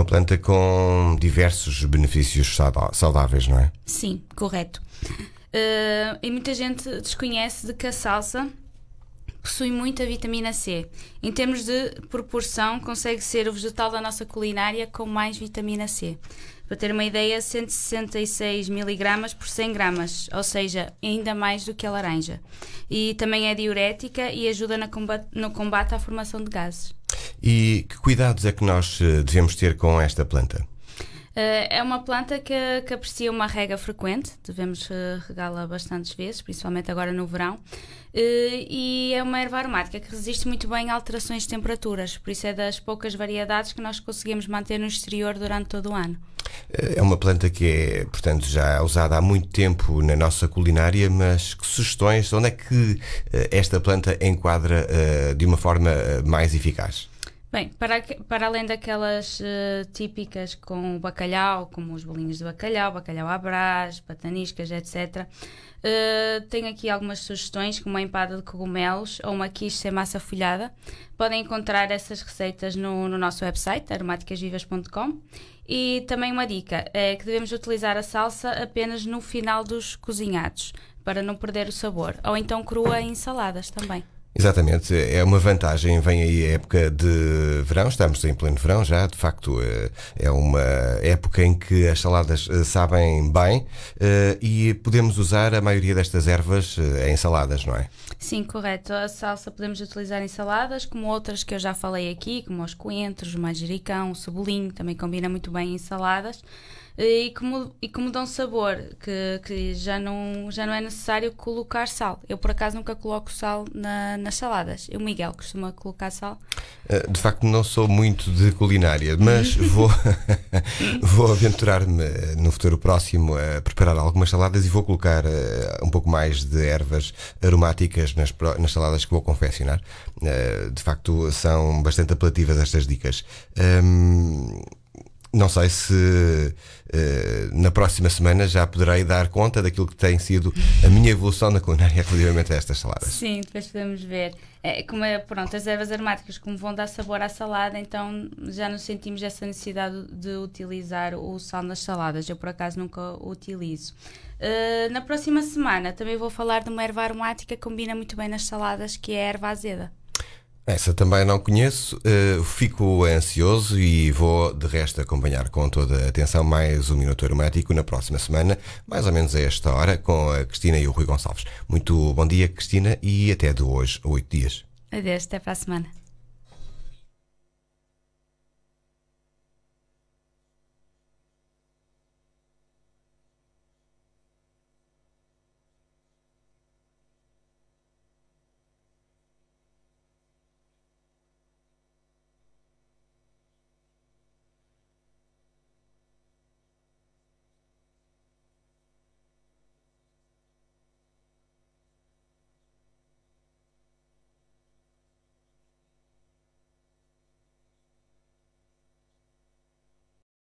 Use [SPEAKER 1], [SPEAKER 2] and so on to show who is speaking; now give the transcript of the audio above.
[SPEAKER 1] uma planta com diversos benefícios saudáveis, não é?
[SPEAKER 2] Sim, correto. Uh, e muita gente desconhece de que a salsa possui muita vitamina C. Em termos de proporção, consegue ser o vegetal da nossa culinária com mais vitamina C. Para ter uma ideia, 166 miligramas por 100 gramas, ou seja, ainda mais do que a laranja. E também é diurética e ajuda no combate, no combate à formação de gases.
[SPEAKER 1] E que cuidados é que nós eh, devemos ter com esta planta?
[SPEAKER 2] Eh, é uma planta que, que, aprecia uma rega frequente, devemos eh, regá-la bastantes vezes, principalmente agora no verão. E é uma erva aromática que resiste muito bem a alterações de temperaturas, por isso é das poucas variedades que nós conseguimos manter no exterior durante todo o ano. É uma
[SPEAKER 1] planta que é, portanto, já usada há muito tempo na nossa culinária, mas que sugestões, onde é que esta planta enquadra de uma forma mais eficaz?
[SPEAKER 2] Bem, para, para além daquelas uh, típicas com o bacalhau, como os bolinhos de bacalhau, bacalhau à brás, pataniscas, etc., uh, eh, tenho aqui algumas sugestões, como a empada de cogumelos ou uma quiche sem massa folhada. Podem encontrar essas receitas no, no nosso website, aromáticasvivas.com. E também uma dica, é que devemos utilizar a salsa apenas no final dos cozinhados, para não perder o sabor, ou então crua em saladas também.
[SPEAKER 1] Exatamente, é uma vantagem. Vem aí a época de verão, estamos em pleno verão já, de facto eh, é uma época em que as saladas eh, sabem bem eh, e podemos usar a maioria destas ervas em saladas, não é?
[SPEAKER 2] Sim, correto. A salsa podemos utilizar em saladas, como outras que eu já falei aqui, como os coentros, o manjericão, o cebolinho, também combina muito bem em saladas. Eh, e que, e que mudam sabor, que, que já, não, já não é necessário colocar sal. Eu, por acaso, nunca coloco sal na, nas saladas. O Miguel costuma colocar sal.
[SPEAKER 1] Eh, de facto, não sou muito de culinária, mas vou, vou aventurar-me eh, no futuro próximo a preparar algumas saladas e vou colocar um pouco mais de ervas aromáticas nas, nas saladas que vou confeccionar. De facto, são bastante apelativas estas dicas. Hum, não sei se uh, na próxima semana já poderei dar conta daquilo que tem sido a minha evolução na culinária relativamente a estas saladas.
[SPEAKER 2] Sim, depois podemos ver. É, como é, pronto, as ervas aromáticas como vão dar sabor à salada, então já não sentimos essa necessidade de utilizar o sal nas saladas. Eu, por acaso, nunca o utilizo. Uh, na próxima semana também vou falar de uma erva aromática que combina muito bem nas saladas, que é a erva azeda.
[SPEAKER 1] Essa também não conheço, uh, fico ansioso e vou de resto acompanhar com toda a atenção mais um Minuto Aromático na próxima semana, mais ou menos a esta hora, com a Cristina e o Rui Gonçalves. Muito bom dia, Cristina, e até de hoje, oito dias.
[SPEAKER 2] Adeus, até para a semana.